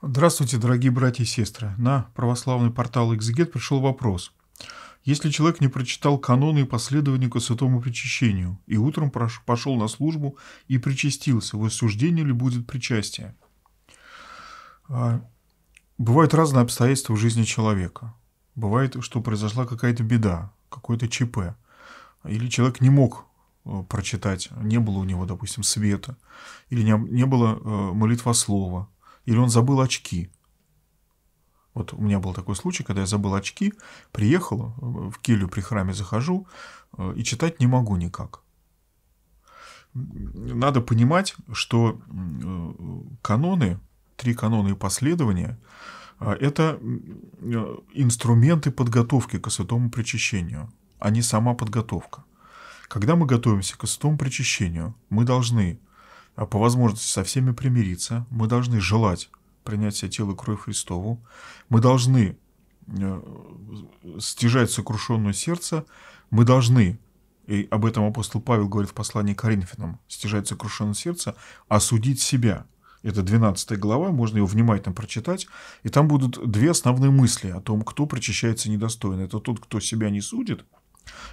Здравствуйте, дорогие братья и сестры. На православный портал Экзегет пришел вопрос. Если человек не прочитал каноны и последования к святому причащению, и утром пошел на службу и причастился, воссуждение ли будет причастие? А, бывают разные обстоятельства в жизни человека. Бывает, что произошла какая-то беда, какое-то ЧП. Или человек не мог э, прочитать, не было у него, допустим, света, или не было э, молитва слова, или он забыл очки. Вот у меня был такой случай, когда я забыл очки, приехал э, в келью при храме захожу э, и читать не могу никак. Надо понимать, что э, каноны, три канона и последования – это инструменты подготовки к святому причащению, а не сама подготовка. Когда мы готовимся к святому причащению, мы должны а по возможности со всеми примириться, мы должны желать принять все тело и кровь Христову, мы должны э, стяжать сокрушенное сердце, мы должны, и об этом апостол Павел говорит в послании к Коринфянам, стяжать сокрушенное сердце, осудить себя. Это 12 глава, можно ее внимательно прочитать, и там будут две основные мысли о том, кто причащается недостойно. Это тот, кто себя не судит,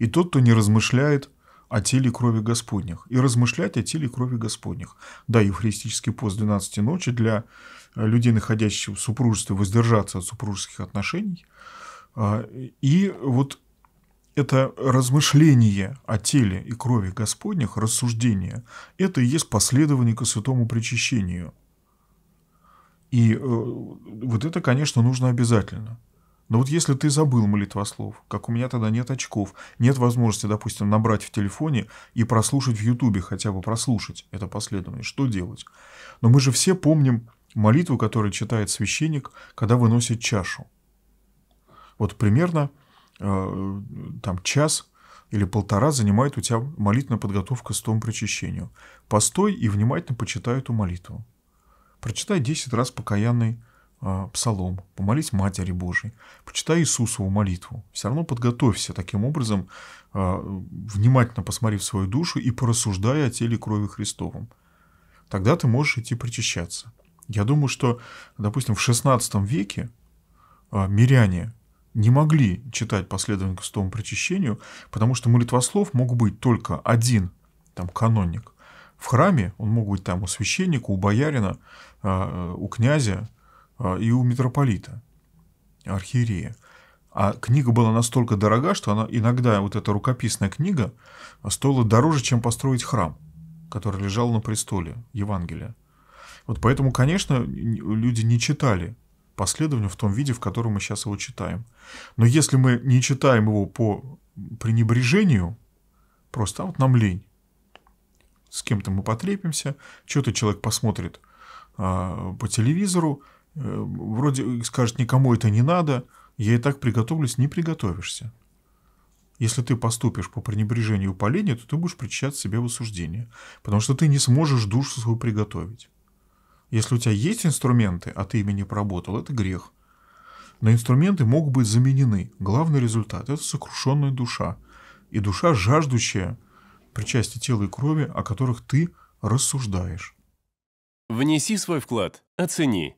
и тот, кто не размышляет о теле крови Господних и размышлять о теле крови Господних. Да, евхаристический пост 12 ночи для э, людей, находящихся в супружестве, воздержаться от супружеских отношений. А, и вот это размышление о теле и крови Господних, рассуждение, это и есть последование к святому причащению. И э, вот это, конечно, нужно обязательно – да ну вот если ты забыл молитвослов, как у меня тогда нет очков, нет возможности, допустим, набрать в телефоне и прослушать в Ютубе, хотя бы прослушать это последование, что делать? Но мы же все помним молитву, которую читает священник, когда выносит чашу. Вот примерно э, там час или полтора занимает у тебя молитвенная подготовка к стом прочищению. Постой и внимательно почитай эту молитву. Прочитай 10 раз покаянный а, псалом, помолись Матери Божией, почитай Иисусову молитву. Все равно подготовься таким образом, а, внимательно посмотрев свою душу и порассуждая о теле крови Христовом. Тогда ты можешь идти причащаться. Я думаю, что, допустим, в XVI веке а, миряне не могли читать последовательно крестовому причащению, потому что молитвослов мог быть только один там, каноник. В храме он мог быть там у священника, у боярина, у князя, а, и у митрополита, архиерея. А книга была настолько дорога, что она иногда, вот эта рукописная книга, а, стоила дороже, чем построить храм, который лежал на престоле Евангелия. Вот поэтому, конечно, люди не читали последовательно в том виде, в котором мы сейчас его читаем. Но если мы не читаем его по пренебрежению, просто а вот нам лень, с кем-то мы потрепимся, что-то человек посмотрит а, по телевизору, Э, вроде скажет, никому это не надо, я и так приготовлюсь, не приготовишься. Если ты поступишь по пренебрежению поленью, то ты будешь причащать себе в осуждение, потому что ты не сможешь душу свою приготовить. Если у тебя есть инструменты, а ты ими не поработал, это грех. Но инструменты могут быть заменены. Главный результат – это сокрушенная душа. И душа, жаждущая причастия тела и крови, о которых ты рассуждаешь. Внеси свой вклад, оцени,